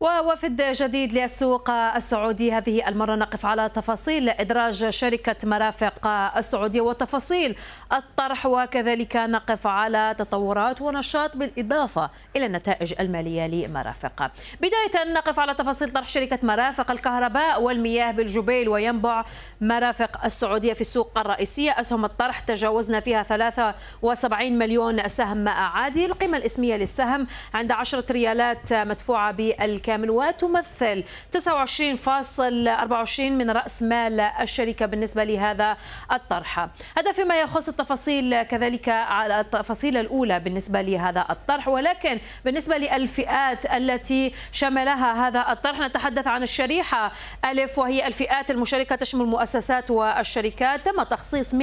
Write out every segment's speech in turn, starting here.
ووفد جديد للسوق السعودي هذه المرة نقف على تفاصيل إدراج شركة مرافق السعودية وتفاصيل الطرح وكذلك نقف على تطورات ونشاط بالإضافة إلى النتائج المالية لمرافق بداية نقف على تفاصيل طرح شركة مرافق الكهرباء والمياه بالجبيل وينبع مرافق السعودية في السوق الرئيسية أسهم الطرح تجاوزنا فيها 73 مليون سهم عادي القيمة الإسمية للسهم عند 10 ريالات مدفوعة بال بالكامل وتمثل 29.24 من رأس مال الشركة بالنسبة لهذا الطرح هذا فيما يخص التفاصيل كذلك على التفاصيل الأولى بالنسبة لهذا الطرح ولكن بالنسبة للفئات التي شملها هذا الطرح نتحدث عن الشريحة ألف وهي الفئات المشاركة تشمل المؤسسات والشركات تم تخصيص 100%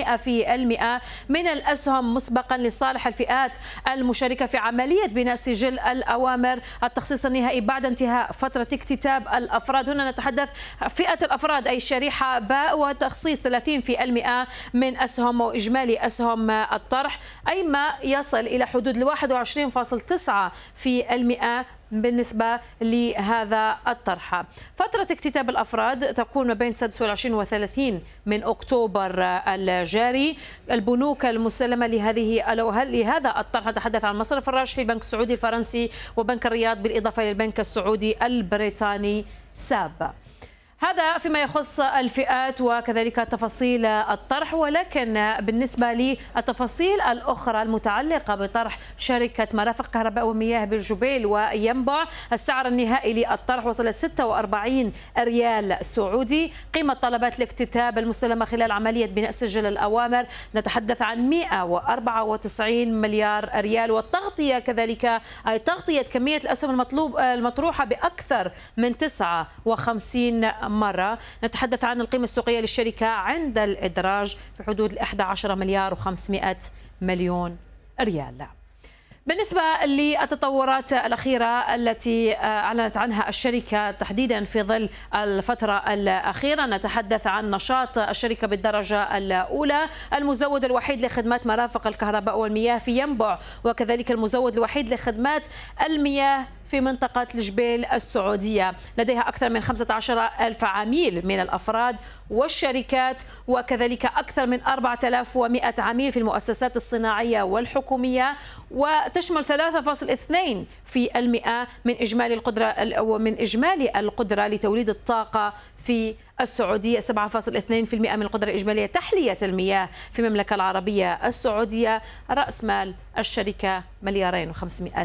من الأسهم مسبقا لصالح الفئات المشاركة في عملية بناء سجل الأوامر التخصيص النهائي بعد انتهاء انتهاء فترة اكتتاب الأفراد هنا نتحدث فئة الأفراد أي شريحة باء وتخصيص 30% من أسهم وإجمالي أسهم الطرح أي ما يصل إلى حدود في 21.9% بالنسبة لهذا الطرح فترة اكتتاب الأفراد تكون ما بين 26 و 30 من أكتوبر الجاري البنوك المسلمة لهذه لهذا الطرح نتحدث عن مصرف الراجحي البنك السعودي الفرنسي وبنك الرياض بالإضافة إلى البنك السعودي البريطاني ساب هذا فيما يخص الفئات وكذلك تفاصيل الطرح ولكن بالنسبة للتفاصيل الأخرى المتعلقة بطرح شركة مرافق كهرباء ومياه بالجبيل وينبع السعر النهائي للطرح وصل 46 ريال سعودي قيمة طلبات الاكتتاب المستلمة خلال عملية بناء سجل الأوامر نتحدث عن 194 مليار ريال والتغطية كذلك أي تغطية كمية الأسهم المطلوب المطروحة بأكثر من 59 مرة نتحدث عن القيمة السوقية للشركة عند الإدراج في حدود 11 مليار و500 مليون ريال بالنسبة للتطورات الأخيرة التي آه، أعلنت عنها الشركة تحديدا في ظل الفترة الأخيرة نتحدث عن نشاط الشركة بالدرجة الأولى المزود الوحيد لخدمات مرافق الكهرباء والمياه في ينبع وكذلك المزود الوحيد لخدمات المياه في منطقة الجبال السعودية لديها أكثر من 15 ألف عميل من الأفراد والشركات وكذلك أكثر من 4100 عميل في المؤسسات الصناعية والحكومية وتشمل 3.2 في المئة من إجمالي القدرة من إجمالي القدرة لتوليد الطاقة في السعودية 7.2% من القدرة الإجمالية تحلية المياه في المملكة العربية السعودية رأس مال الشركة مليارين و500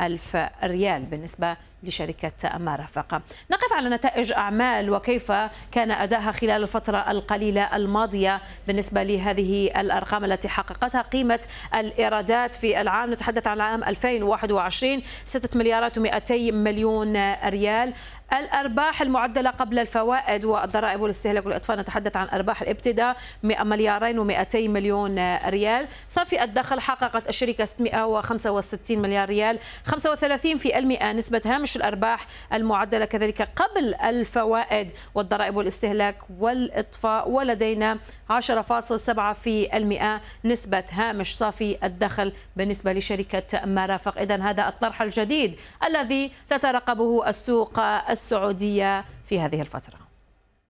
ألف ريال بالنسبة لشركة مرافق نقف على نتائج أعمال وكيف كان أداها خلال الفترة القليلة الماضية بالنسبة لهذه الأرقام التي حققتها قيمة الإيرادات في العام نتحدث عن العام 2021 6 مليارات و200 مليون ريال الأرباح المعدلة قبل الفوائد والضرائب والاستهلاك والإطفاء نتحدث عن أرباح الابتداء 100 مليارين و200 مليون ريال صافي الدخل حققت الشركة 665 مليار ريال 35% نسبة هامش هامش الأرباح المعدلة كذلك قبل الفوائد والضرائب والاستهلاك والإطفاء ولدينا 10.7% نسبة هامش صافي الدخل بالنسبة لشركة مرافق إذا هذا الطرح الجديد الذي تترقبه السوق السعودية في هذه الفترة